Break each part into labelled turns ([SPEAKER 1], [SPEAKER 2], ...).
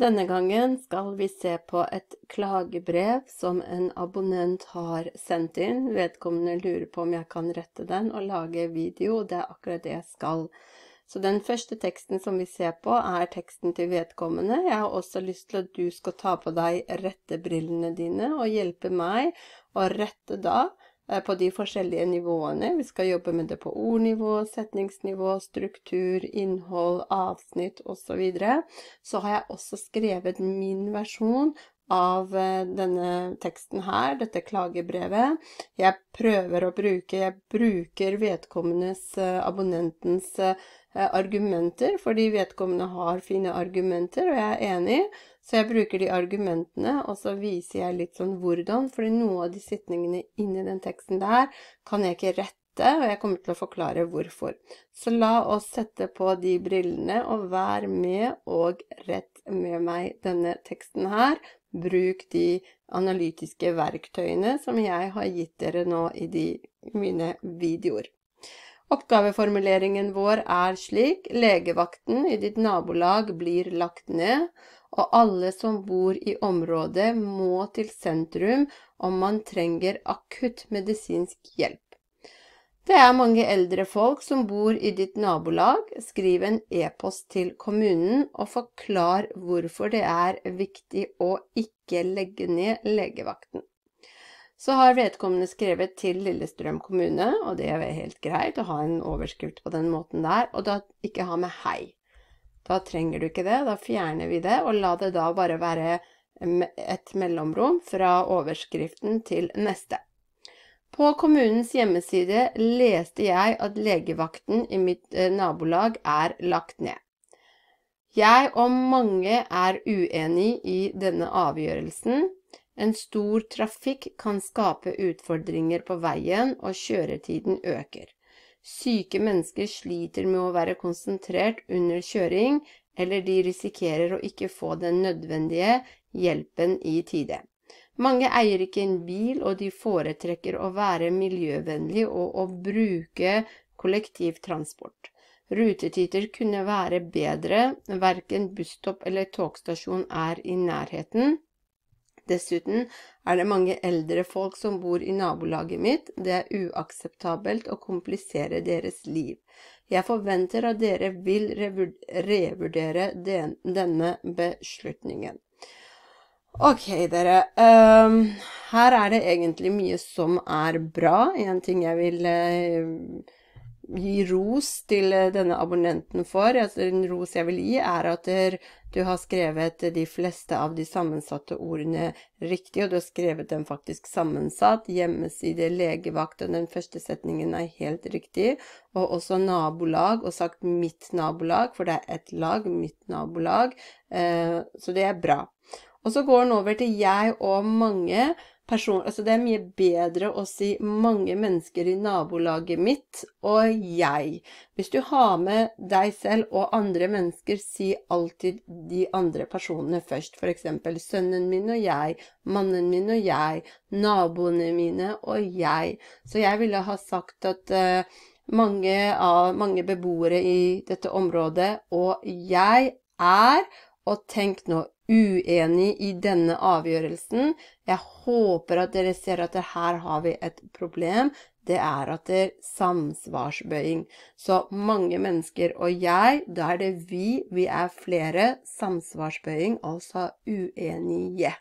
[SPEAKER 1] Denne gangen skal vi se på et klagebrev som en abonnent har sendt inn. Vedkommende lurer på om jeg kan rette den og lage video. Det er akkurat det jeg skal. Så den første teksten som vi ser på, er teksten til vedkommende. Jeg har også lyst til at du skal ta på deg rettebrillene dine og hjelpe meg å rette da Eh, på de forskjellige nivåene. Vi skal jobbe med det på ordnivå, setningsnivå, struktur, innhold, avsnitt osv. Så, videre. så har jeg også skrevet min versjon av eh, denne teksten her, dette klagebrevet. Jeg prøver å bruke Jeg bruker vedkommendes, eh, abonnentens argumenter, fordi vedkommende har fine argumenter, og jeg er enig. Så jeg bruker de argumentene, og så viser jeg litt sånn hvordan, fordi noen av de setningene inni den teksten der kan jeg ikke rette, og jeg kommer til å forklare hvorfor. Så la oss sette på de brillene, og vær med og rett med meg denne teksten her. Bruk de analytiske verktøyene som jeg har gitt dere nå i de, mine videoer. Oppgaveformuleringen vår er slik legevakten i ditt nabolag blir lagt ned, og alle som bor i området må til sentrum om man trenger akutt medisinsk hjelp. Det er mange eldre folk som bor i ditt nabolag. Skriv en e-post til kommunen og forklar hvorfor det er viktig å ikke legge ned legevakten. Så har vedkommende skrevet til Lillestrøm kommune, og det er helt greit å ha en overskrift på den måten der, og da ikke ha med hei. Da trenger du ikke det. Da fjerner vi det, og la det da bare være et mellomrom fra overskriften til neste. På kommunens hjemmeside leste jeg at legevakten i mitt eh, nabolag er lagt ned. Jeg og mange er uenig i denne avgjørelsen. En stor trafikk kan skape utfordringer på veien, og kjøretiden øker. Syke mennesker sliter med å være konsentrert under kjøring, eller de risikerer å ikke få den nødvendige hjelpen i tide. Mange eier ikke en bil, og de foretrekker å være miljøvennlig og å bruke kollektivtransport. Rutetider kunne være bedre, verken busstopp eller togstasjon er i nærheten. Dessuten er det mange eldre folk som bor i nabolaget mitt, det er uakseptabelt å komplisere deres liv. Jeg forventer at dere vil revurdere denne beslutningen. Ok, dere. Um, her er det egentlig mye som er bra. En ting jeg vil uh, gi ros til eh, denne abonnenten for. Altså, en ros jeg vil gi, er at du har skrevet de fleste av de sammensatte ordene riktig, og du har skrevet dem faktisk sammensatt. Hjemmeside, legevakt og den første setningen er helt riktig. Og også nabolag, og sagt mitt nabolag, for det er ett lag, mitt nabolag. Eh, så det er bra. Og så går den over til jeg og mange person Altså det er mye bedre å si 'mange mennesker i nabolaget mitt' og 'jeg'. Hvis du har med deg selv og andre mennesker, si alltid de andre personene først. F.eks. sønnen min og jeg, mannen min og jeg, naboene mine og jeg. Så jeg ville ha sagt at uh, mange, av, mange beboere i dette området og jeg er og tenk nå uenig i denne avgjørelsen. Jeg håper at dere ser at her har vi et problem. Det er at det er samsvarsbøying. Så mange mennesker og jeg, da er det vi, vi er flere. Samsvarsbøying, altså uenige.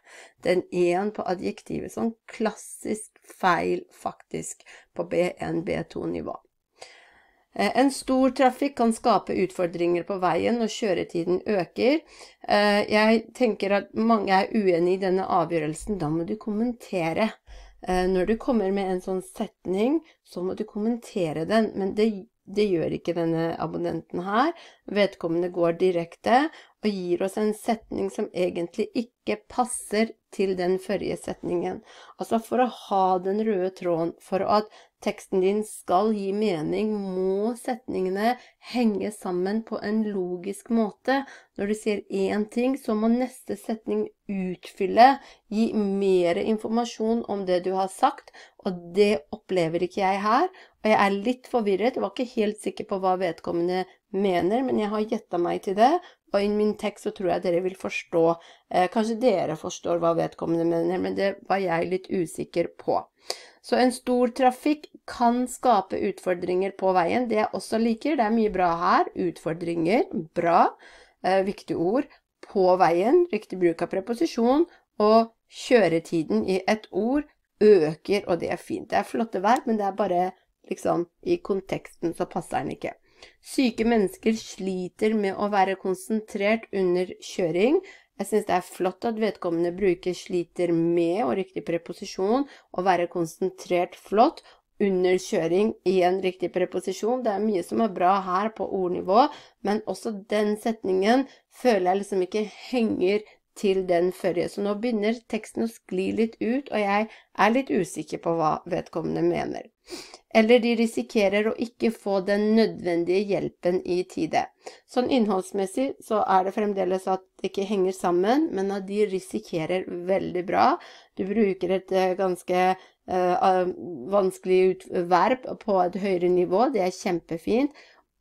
[SPEAKER 1] Den én på adjektivet sånn klassisk feil, faktisk, på B1-B2-nivå. Eh, en stor trafikk kan skape utfordringer på veien når kjøretiden øker. Eh, jeg tenker at mange er uenig i denne avgjørelsen. Da må du kommentere. Eh, når du kommer med en sånn setning, så må du kommentere den. Men det, det gjør ikke denne abonnenten her. Vedkommende går direkte og gir oss en setning som egentlig ikke passer til den forrige setningen. Altså for å ha den røde tråden, for at Teksten din skal gi mening, må setningene henge sammen på en logisk måte. Når du sier én ting, så må neste setning utfylle, gi mer informasjon om det du har sagt, og det opplever ikke jeg her. Og jeg er litt forvirret, jeg var ikke helt sikker på hva vedkommende mener, men jeg har gjetta meg til det. Og i min tekst så tror jeg dere vil forstå eh, Kanskje dere forstår hva vedkommende mener, men det var jeg litt usikker på. Så en stor trafikk kan skape utfordringer på veien. Det jeg også liker, det er mye bra her. Utfordringer, bra, eh, viktige ord. På veien, riktig bruk av preposisjon. Og kjøretiden i et ord øker, og det er fint. Det er flotte verb, men det er bare liksom i konteksten så passer den ikke. Syke mennesker sliter med å være konsentrert under kjøring. Jeg syns det er flott at vedkommende bruker 'sliter med' og riktig preposisjon, og være konsentrert flott under kjøring i en riktig preposisjon. Det er mye som er bra her på ordnivå, men også den setningen føler jeg liksom ikke henger til den førre. Så nå begynner teksten å skli litt ut, og jeg er litt usikker på hva vedkommende mener. Eller de risikerer å ikke få den nødvendige hjelpen i tide. Sånn innholdsmessig så er det fremdeles at det ikke henger sammen, men at de risikerer veldig bra. Du bruker et eh, ganske uh, vanskelig verb på et høyere nivå, det er kjempefint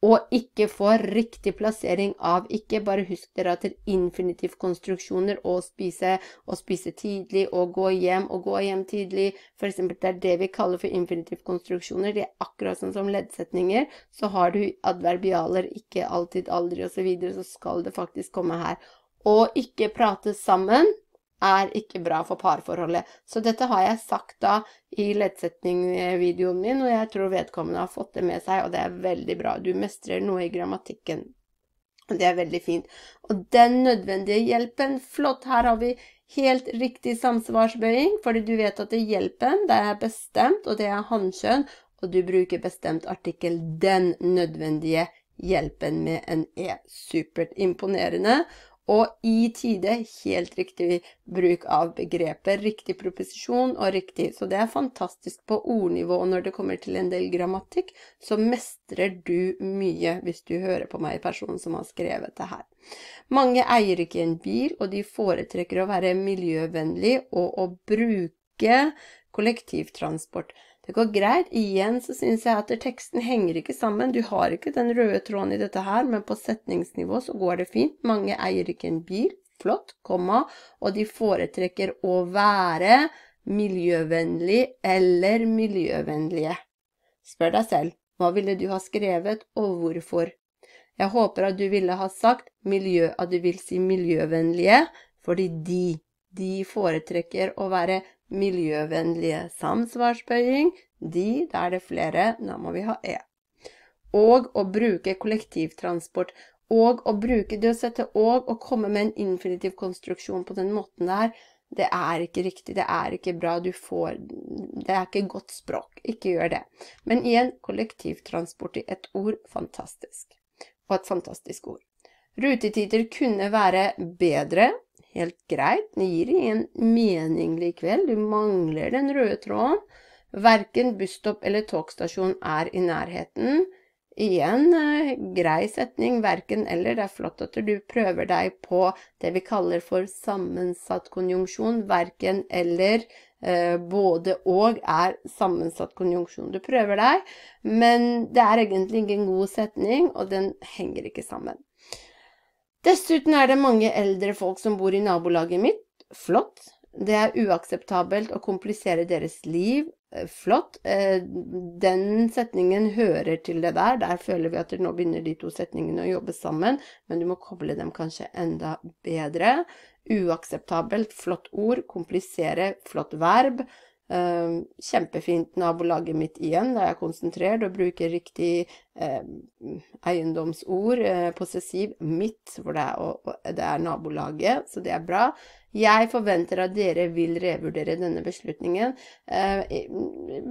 [SPEAKER 1] og ikke får riktig plassering av ikke. Bare husk dere at infinitivkonstruksjoner å spise, å spise tidlig, å gå hjem, å gå hjem tidlig F.eks. det er det vi kaller for infinitivkonstruksjoner. det er akkurat sånn som leddsetninger. Så har du adverbialer ikke alltid, aldri osv., så, videre, så skal det faktisk komme her. Og ikke prate sammen er ikke bra for parforholdet. Så dette har jeg sagt da i leddsetningvideoen min, og jeg tror vedkommende har fått det med seg, og det er veldig bra. Du mestrer noe i grammatikken. Og det er veldig fint. Og den nødvendige hjelpen, flott, her har vi helt riktig samsvarsbøying, fordi du vet at det hjelpen, det er bestemt, og det er hannkjønn, og du bruker bestemt artikkel 'den nødvendige hjelpen' med en e. Supert imponerende. Og i tide, helt riktig bruk av begrepet, riktig proposisjon og riktig. Så det er fantastisk på ordnivå, og når det kommer til en del grammatikk, så mestrer du mye hvis du hører på meg, personen som har skrevet det her. Mange eier ikke en bil, og de foretrekker å være miljøvennlig og å bruke kollektivtransport. Det går greit. Igjen så syns jeg at teksten henger ikke sammen. Du har ikke den røde tråden i dette her, men på setningsnivå så går det fint. Mange eier ikke en bil. Flott, komma, og de foretrekker å være miljøvennlig eller miljøvennlige. Spør deg selv, hva ville du ha skrevet, og hvorfor? Jeg håper at du ville ha sagt miljø, at du vil si miljøvennlige, fordi de, de foretrekker å være miljøvennlige samsvarsbøying, de, det er det flere, da må vi ha e. Og å bruke kollektivtransport. Og å bruke det å sette og og komme med en infinitiv konstruksjon på den måten der, det er ikke riktig, det er ikke bra, du får Det er ikke godt språk. Ikke gjør det. Men igjen, kollektivtransport i et ord fantastisk. Og et fantastisk ord. Rutetider kunne være bedre, helt greit, det gir ingen mening likevel, du mangler den røde tråden. Verken busstopp eller togstasjon er i nærheten. Igjen eh, grei setning, verken eller. Det er flott at du prøver deg på det vi kaller for sammensatt konjunksjon. Verken eller, eh, både og er sammensatt konjunksjon. Du prøver deg, men det er egentlig ingen god setning, og den henger ikke sammen. Dessuten er det mange eldre folk som bor i nabolaget mitt. Flott. Det er uakseptabelt å komplisere deres liv. Eh, flott. Eh, den setningen hører til det der. Der føler vi at nå begynner de to setningene å jobbe sammen, men du må koble dem kanskje enda bedre. Uakseptabelt, flott ord. Komplisere, flott verb. Ehm, kjempefint nabolaget mitt igjen, der jeg er konsentrert og bruker riktig eh, eiendomsord, eh, possessiv mitt, for det er, og, og det er nabolaget, så det er bra. Jeg forventer at dere vil revurdere denne beslutningen. Eh,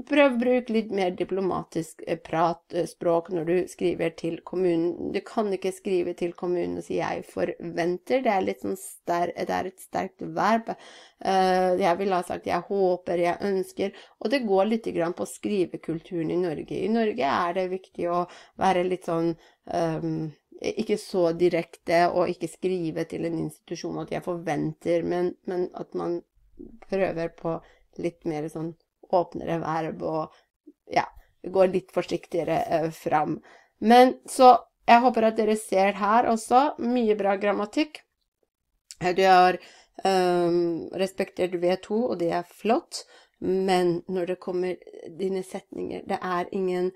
[SPEAKER 1] prøv å bruke litt mer diplomatisk eh, pratspråk eh, når du skriver til kommunen. Du kan ikke skrive til kommunen og si 'jeg forventer'. Det er, litt sånn ster det er et sterkt verb. Jeg ville ha sagt 'jeg håper', 'jeg ønsker'. Og det går litt på skrivekulturen i Norge. I Norge er det viktig å være litt sånn um, ikke så direkte, og ikke skrive til en institusjon at jeg forventer, men, men at man prøver på litt mer sånn åpnere verb og ja, går litt forsiktigere eh, fram. Men så jeg håper at dere ser her også. Mye bra grammatikk. Du har um, respektert V2, og det er flott. Men når det kommer dine setninger Det er ingen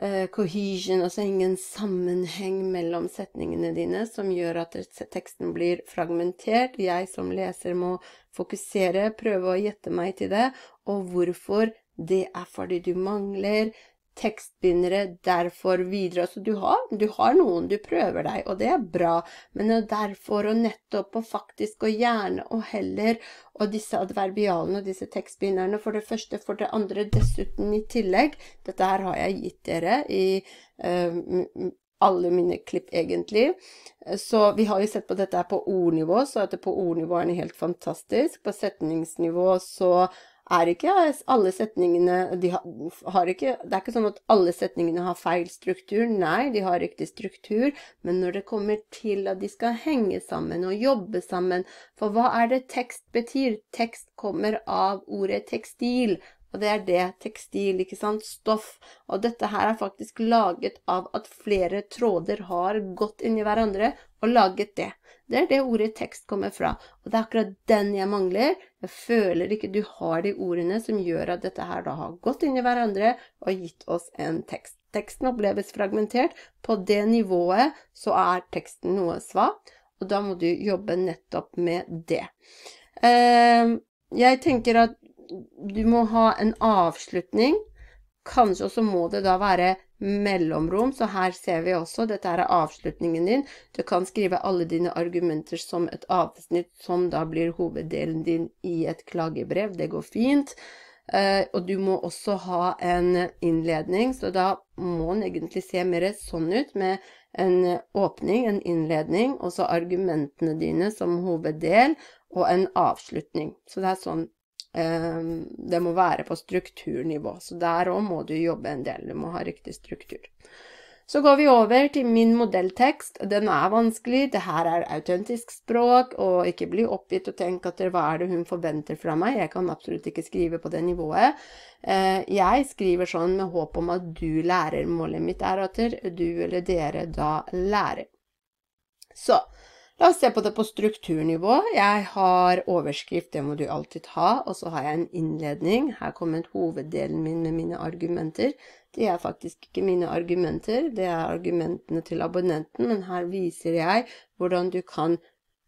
[SPEAKER 1] Eh, cohesion, altså ingen sammenheng mellom setningene dine, som gjør at teksten blir fragmentert. Jeg som leser må fokusere, prøve å gjette meg til det, og hvorfor. Det er fordi du mangler tekstbindere, derfor videre. Altså du har, du har, noen du prøver deg, og det er bra, men det er derfor og nettopp og faktisk og gjerne og heller og disse adverbialene og disse tekstbinderne for det første, for det andre, dessuten i tillegg. Dette her har jeg gitt dere i uh, alle mine klipp, egentlig. Så vi har jo sett på dette her på ordnivå, så at det på ordnivå er den helt fantastisk. På setningsnivå så er ikke alle setningene de har, har ikke, Det er ikke sånn at alle setningene har feil struktur. Nei, de har riktig struktur. Men når det kommer til at de skal henge sammen og jobbe sammen For hva er det tekst betyr? Tekst kommer av ordet tekstil. Og det er det. Tekstil, ikke sant. Stoff. Og dette her er faktisk laget av at flere tråder har gått inni hverandre og laget det. Det er det ordet tekst kommer fra. Og det er akkurat den jeg mangler. Jeg føler ikke du har de ordene som gjør at dette her da har gått inni hverandre og gitt oss en tekst. Teksten oppleves fragmentert. På det nivået så er teksten noe svakt, og da må du jobbe nettopp med det. Ehm, jeg tenker at du må ha en avslutning. Kanskje også må det da være mellomrom, så her ser vi også dette er avslutningen din. Du kan skrive alle dine argumenter som et avsnitt som da blir hoveddelen din i et klagebrev. Det går fint. Eh, og du må også ha en innledning, så da må den egentlig se mer sånn ut, med en åpning, en innledning, og så argumentene dine som hoveddel, og en avslutning. Så det er sånn Ehm, det må være på strukturnivå, så der òg må du jobbe en del. Du må ha riktig struktur. Så går vi over til min modelltekst. Den er vanskelig. Det her er autentisk språk, og ikke bli oppgitt og tenk at hva er det hun forventer fra meg? Jeg kan absolutt ikke skrive på det nivået. Eh, jeg skriver sånn med håp om at du lærer. Målet mitt er at du eller dere da lærer. Så La oss se på det på strukturnivå. Jeg har overskrift, det må du alltid ha, og så har jeg en innledning. Her kommer hoveddelen min med mine argumenter. Det er faktisk ikke mine argumenter, det er argumentene til abonnenten, men her viser jeg hvordan du kan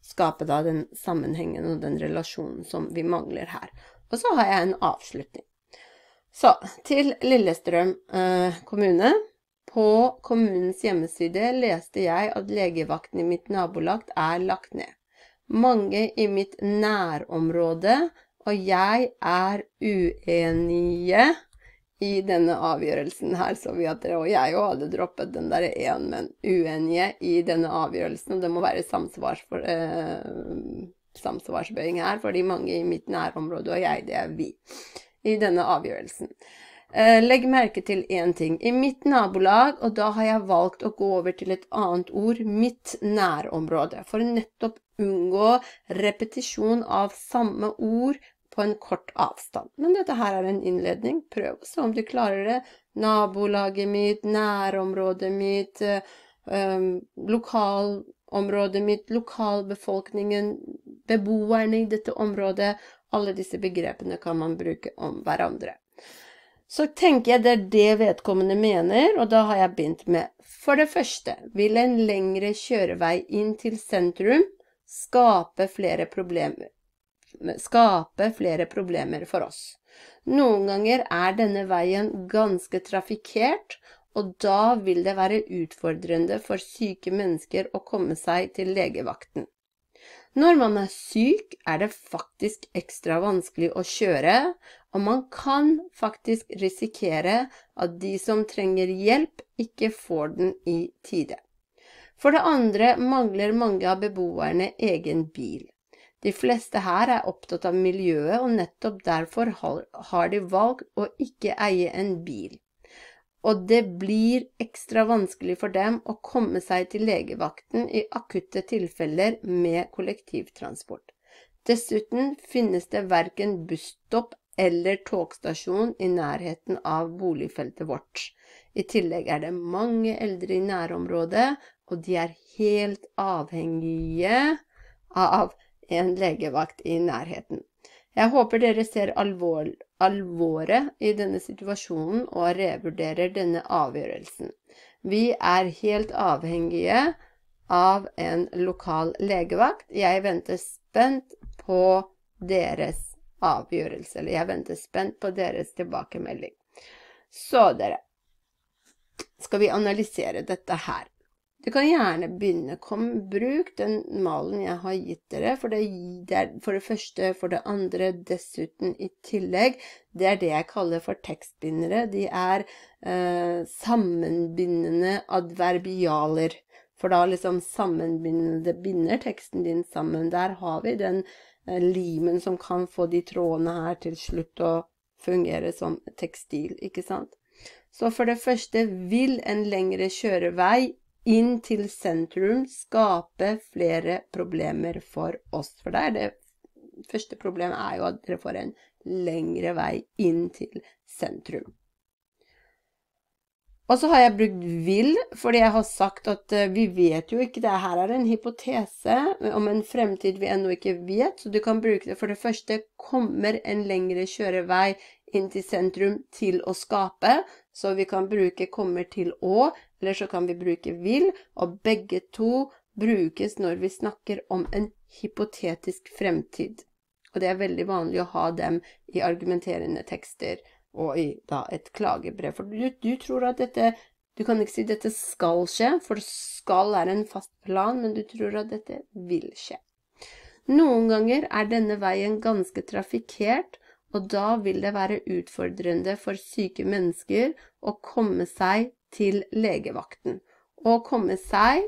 [SPEAKER 1] skape da den sammenhengen og den relasjonen som vi mangler her. Og så har jeg en avslutning. Så til Lillestrøm eh, kommune. På kommunens hjemmeside leste jeg at legevakten i mitt nabolag er lagt ned. Mange i mitt nærområde og jeg er uenige i denne avgjørelsen her, så vi at dere og jeg òg hadde droppet den derre én, men uenige i denne avgjørelsen. Og det må være samsvars for, eh, samsvarsbøying her, fordi mange i mitt nærområde og jeg, det er vi, i denne avgjørelsen. Eh, legg merke til én ting. I mitt nabolag, og da har jeg valgt å gå over til et annet ord, mitt nærområde, for å nettopp unngå repetisjon av samme ord på en kort avstand. Men dette her er en innledning. Prøv å se om du klarer det. Nabolaget mitt, nærområdet mitt, eh, ehm, lokalområdet mitt, lokalbefolkningen, beboerne i dette området. Alle disse begrepene kan man bruke om hverandre så tenker jeg det er det vedkommende mener, og da har jeg begynt med. For det første vil en lengre kjørevei inn til sentrum skape flere problemer, skape flere problemer for oss. Noen ganger er denne veien ganske trafikkert, og da vil det være utfordrende for syke mennesker å komme seg til legevakten. Når man er syk, er det faktisk ekstra vanskelig å kjøre, og man kan faktisk risikere at de som trenger hjelp, ikke får den i tide. For det andre mangler mange av beboerne egen bil. De fleste her er opptatt av miljøet, og nettopp derfor har de valgt å ikke eie en bil og det blir ekstra vanskelig for dem å komme seg til legevakten i akutte tilfeller med kollektivtransport. Dessuten finnes det verken busstopp eller togstasjon i nærheten av boligfeltet vårt. I tillegg er det mange eldre i nærområdet, og de er helt avhengige av en legevakt i nærheten. Jeg håper dere ser alvor, alvoret i denne situasjonen og revurderer denne avgjørelsen. Vi er helt avhengige av en lokal legevakt. Jeg venter spent på deres avgjørelse, eller jeg venter spent på deres tilbakemelding. Så dere, skal vi analysere dette her. Du kan gjerne begynne. Kom, bruk den malen jeg har gitt dere, for det, det er for det første, for det andre, dessuten i tillegg. Det er det jeg kaller for tekstbindere. De er eh, sammenbindende adverbialer. For da liksom sammenbindende binder teksten din sammen. Der har vi den eh, limen som kan få de trådene her til slutt å fungere som tekstil, ikke sant? Så for det første vil en lengre kjørevei inn til sentrum skape flere problemer for oss. For der det første problemet er jo at dere får en lengre vei inn til sentrum. Og så har jeg brukt vil, fordi jeg har sagt at eh, vi vet jo ikke det. Her er en hypotese om en fremtid vi ennå ikke vet, så du kan bruke det. For det første kommer en lengre kjørevei inn til sentrum til å skape, så vi kan bruke kommer til å eller så kan vi bruke vil, og begge to brukes når vi snakker om en hypotetisk fremtid. Og det er veldig vanlig å ha dem i argumenterende tekster og i da et klagebrev. For du, du tror at dette Du kan ikke si 'dette skal skje', for 'skal' er en fast plan, men du tror at dette vil skje. Noen ganger er denne veien ganske trafikkert, og da vil det være utfordrende for syke mennesker å komme seg til legevakten. Og komme seg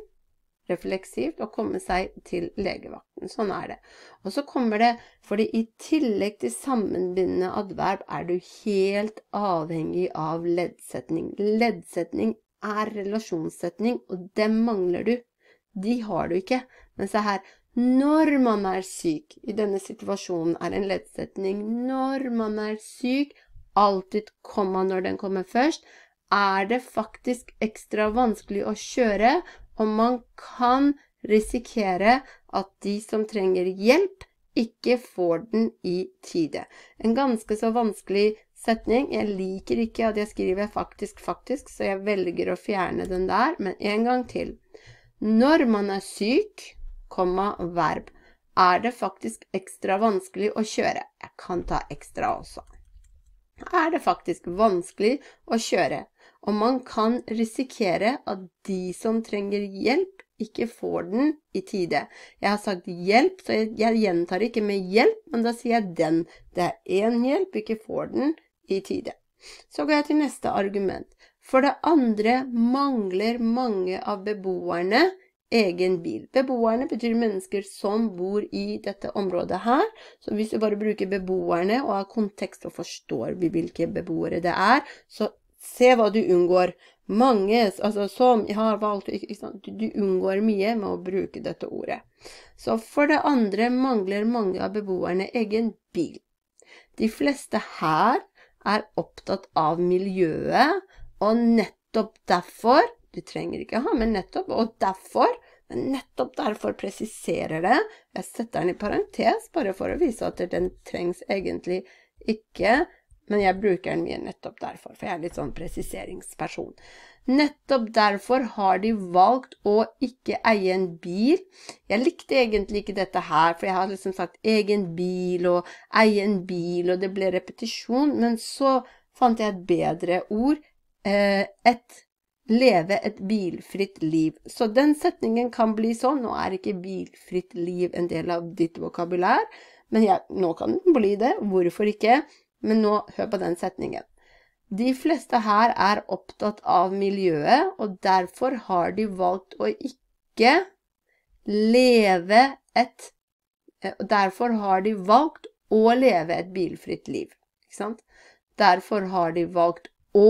[SPEAKER 1] refleksivt å komme seg til legevakten. Sånn er det. Og så kommer det, fordi i tillegg til sammenbindende adverb er du helt avhengig av leddsetning. Leddsetning er relasjonssetning, og dem mangler du. De har du ikke. Men se her, når man er syk, i denne situasjonen er en leddsetning når man er syk, alltid komma når den kommer først, er det faktisk ekstra vanskelig å kjøre, og man kan risikere at de som trenger hjelp, ikke får den i tide. En ganske så vanskelig setning. Jeg liker ikke at jeg skriver faktisk faktisk, så jeg velger å fjerne den der, men en gang til. Når man er syk, komma verb, er det faktisk ekstra vanskelig å kjøre. Jeg kan ta ekstra også. Er det faktisk vanskelig å kjøre? og man kan risikere at de som trenger hjelp, ikke får den i tide. Jeg har sagt hjelp, så jeg, gjentar ikke med hjelp, men da sier jeg den. Det er én hjelp, ikke får den i tide. Så går jeg til neste argument. For det andre mangler mange av beboerne egen bil. Beboerne betyr mennesker som bor i dette området her. Så hvis du bare bruker beboerne og har kontekst og forstår hvilke beboere det er, så Se hva du unngår. Mange altså, som har valgt Du unngår mye med å bruke dette ordet. Så for det andre mangler mange av beboerne egen bil. De fleste her er opptatt av miljøet, og nettopp derfor Du trenger ikke ha med 'nettopp', og derfor men nettopp derfor presiserer det. Jeg setter den i parentes bare for å vise at den trengs egentlig ikke men jeg bruker den mye nettopp derfor, for jeg er litt sånn presiseringsperson. Nettopp derfor har de valgt å ikke eie en bil. Jeg likte egentlig ikke dette her, for jeg har liksom sagt egen bil og eie en bil, og det ble repetisjon. Men så fant jeg et bedre ord. Eh, et leve et bilfritt liv. Så den setningen kan bli sånn. Nå er ikke bilfritt liv en del av ditt vokabulær, men jeg, nå kan den bli det. Hvorfor ikke? Men nå, hør på den setningen. De fleste her er opptatt av miljøet, og derfor har de valgt å ikke leve et eh, Derfor har de valgt å leve et bilfritt liv. Ikke sant? Derfor har de valgt å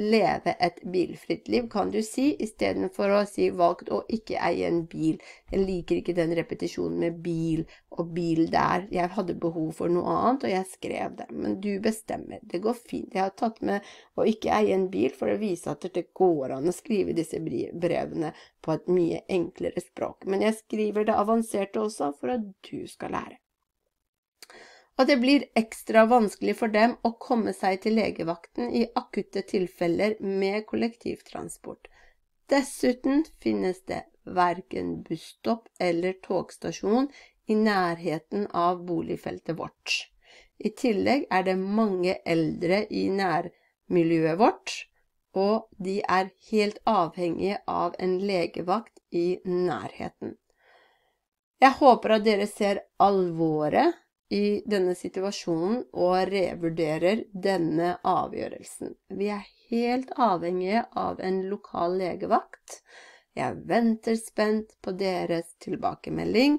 [SPEAKER 1] leve et bilfritt liv, kan du si, istedenfor å si valgt å ikke eie en bil. Jeg liker ikke den repetisjonen med bil og bil der. Jeg hadde behov for noe annet, og jeg skrev det. Men du bestemmer. Det går fint. Jeg har tatt med å ikke eie en bil for å vise at det går an å skrive disse brevene på et mye enklere språk. Men jeg skriver det avanserte også for at du skal lære og det blir ekstra vanskelig for dem å komme seg til legevakten i akutte tilfeller med kollektivtransport. Dessuten finnes det verken busstopp eller togstasjon i nærheten av boligfeltet vårt. I tillegg er det mange eldre i nærmiljøet vårt, og de er helt avhengige av en legevakt i nærheten. Jeg håper at dere ser alvoret i denne situasjonen og revurderer denne avgjørelsen. Vi er helt avhengige av en lokal legevakt. Jeg venter spent på deres tilbakemelding.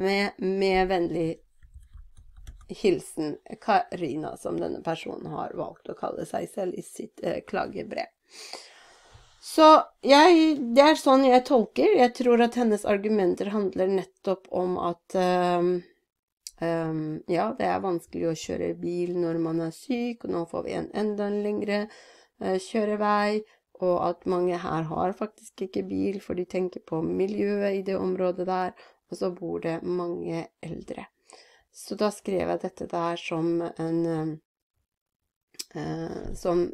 [SPEAKER 1] Med, med vennlig hilsen Karina, som denne personen har valgt å kalle seg selv i sitt eh, klagebrev. Så jeg, det er sånn jeg tolker. Jeg tror at hennes argumenter handler nettopp om at eh, Um, ja, det er vanskelig å kjøre bil når man er syk, og nå får vi en enda lengre uh, kjørevei. Og at mange her har faktisk ikke bil, for de tenker på miljøet i det området der. Og så bor det mange eldre. Så da skrev jeg dette der som en uh, uh, Som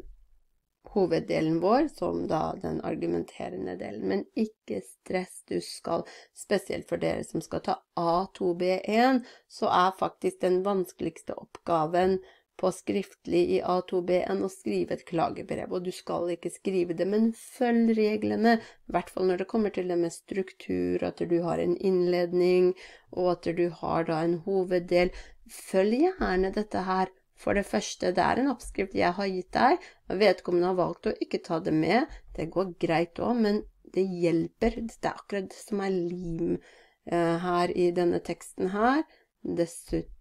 [SPEAKER 1] hoveddelen vår som da den argumenterende delen. Men ikke stress, du skal Spesielt for dere som skal ta A2B1, så er faktisk den vanskeligste oppgaven på skriftlig i A2B1 å skrive et klagebrev, og du skal ikke skrive det, men følg reglene, i hvert fall når det kommer til det med struktur, at du har en innledning, og at du har da en hoveddel. Følg gjerne dette her, for det første, det er en oppskrift jeg har gitt deg. Vedkommende har valgt å ikke ta det med. Det går greit òg, men det hjelper. Det er akkurat det som er lim eh, her i denne teksten her. Dessuten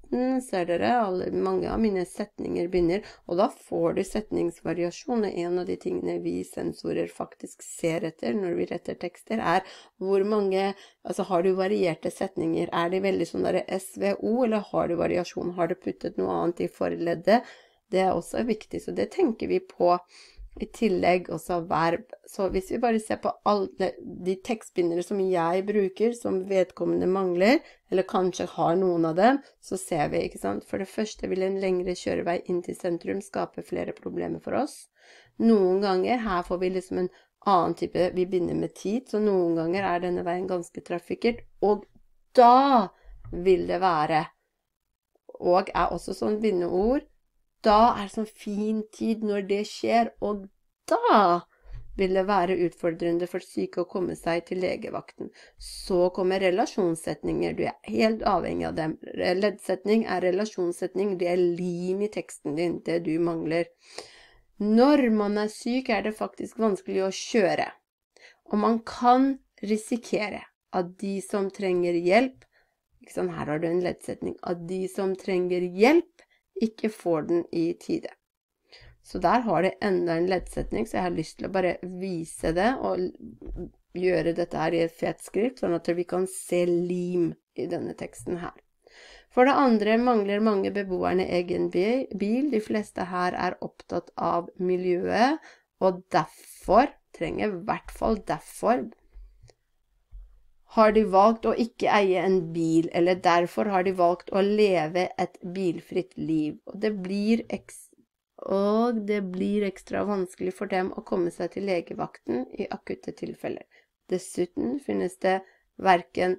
[SPEAKER 1] ser dere, alle, mange av mine setninger begynner, og da får du setningsvariasjon. En av de tingene vi sensorer faktisk ser etter når vi retter tekster, er hvor mange Altså, har du varierte setninger? Er de veldig sånn derre SVO, eller har du variasjon? Har du puttet noe annet i forleddet? Det er også viktig, så det tenker vi på. I tillegg også verb. Så hvis vi bare ser på alle de tekstbindere som jeg bruker, som vedkommende mangler, eller kanskje har noen av dem, så ser vi, ikke sant. For det første vil en lengre kjørevei inn til sentrum skape flere problemer for oss. Noen ganger her får vi liksom en annen type Vi begynner med tid, så noen ganger er denne veien ganske trafikkert. Og da vil det være Og er også sånn bindeord da er det sånn fin tid når det skjer, og da vil det være utfordrende for syke å komme seg til legevakten. Så kommer relasjonssetninger. Du er helt avhengig av dem. Leddsetning er relasjonssetning. Det er lim i teksten din, det du mangler. Når man er syk, er det faktisk vanskelig å kjøre. Og man kan risikere at de som trenger hjelp Her har du en leddsetning. At de som trenger hjelp, ikke får den i tide. Så der har de enda en leddsetning, så jeg har lyst til å bare vise det og gjøre dette her i et fet skrift, sånn at vi kan se lim i denne teksten her. For det andre mangler mange beboerne egen bil. De fleste her er opptatt av miljøet, og derfor trenger i hvert fall derfor har de valgt å ikke eie en bil, eller derfor har de valgt å leve et bilfritt liv. Og det blir, og det blir ekstra vanskelig for dem å komme seg til legevakten i akutte tilfeller. Dessuten finnes det verken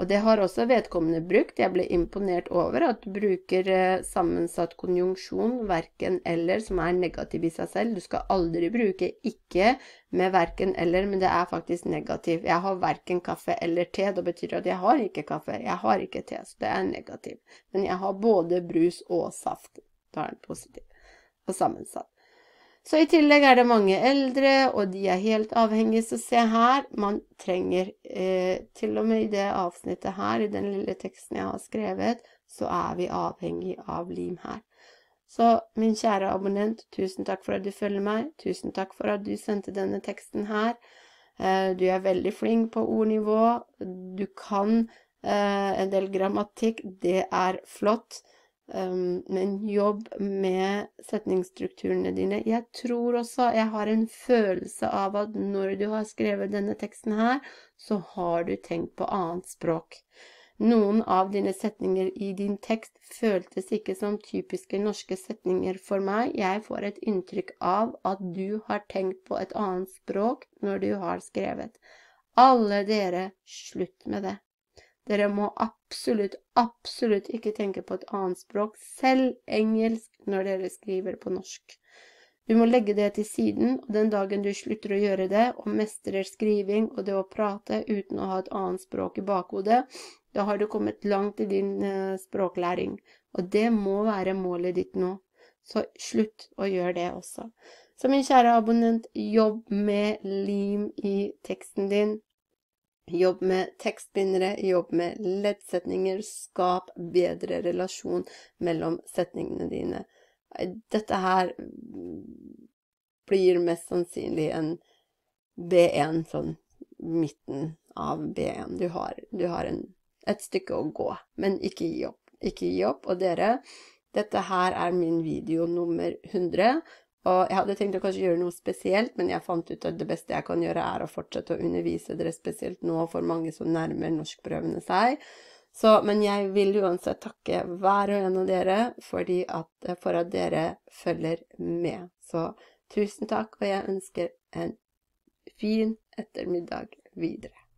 [SPEAKER 1] og det har også vedkommende brukt. Jeg ble imponert over at du bruker eh, sammensatt konjunksjon, verken eller, som er negativ i seg selv. Du skal aldri bruke ikke med verken eller, men det er faktisk negativ. Jeg har verken kaffe eller te. Det betyr at jeg har ikke kaffe, jeg har ikke te, så det er negativ. Men jeg har både brus og saft. Da er den positiv og sammensatt. Så i tillegg er det mange eldre, og de er helt avhengige. Så se her, man trenger eh, Til og med i det avsnittet her, i den lille teksten jeg har skrevet, så er vi avhengig av lim her. Så min kjære abonnent, tusen takk for at du følger meg. Tusen takk for at du sendte denne teksten her. Eh, du er veldig flink på ordnivå. Du kan eh, en del grammatikk. Det er flott um, men jobb med setningsstrukturene dine. Jeg tror også jeg har en følelse av at når du har skrevet denne teksten her, så har du tenkt på annet språk. Noen av dine setninger i din tekst føltes ikke som typiske norske setninger for meg. Jeg får et inntrykk av at du har tenkt på et annet språk når du har skrevet. Alle dere, slutt med det. Dere må absolutt, absolutt ikke tenke på et annet språk, selv engelsk, når dere skriver på norsk. Du må legge det til siden, og den dagen du slutter å gjøre det, og mestrer skriving og det å prate uten å ha et annet språk i bakhodet, da har du kommet langt i din eh, språklæring. Og det må være målet ditt nå. Så slutt å gjøre det også. Så min kjære abonnent, jobb med lim i teksten din. Jobb med tekstbindere, jobb med leddsetninger, skap bedre relasjon mellom setningene dine. Eh, dette her blir mest sannsynlig en B1, sånn midten av B1. Du har, du har en, et stykke å gå, men ikke gi opp. Ikke gi opp. Og dere, dette her er min video nummer 100, og jeg hadde tenkt å kanskje gjøre noe spesielt, men jeg fant ut at det beste jeg kan gjøre, er å fortsette å undervise dere spesielt nå for mange som nærmer norskprøvene seg. Så, men jeg vil uansett takke hver og en av dere at, for at dere følger med. Så tusen takk, og jeg ønsker en fin ettermiddag videre.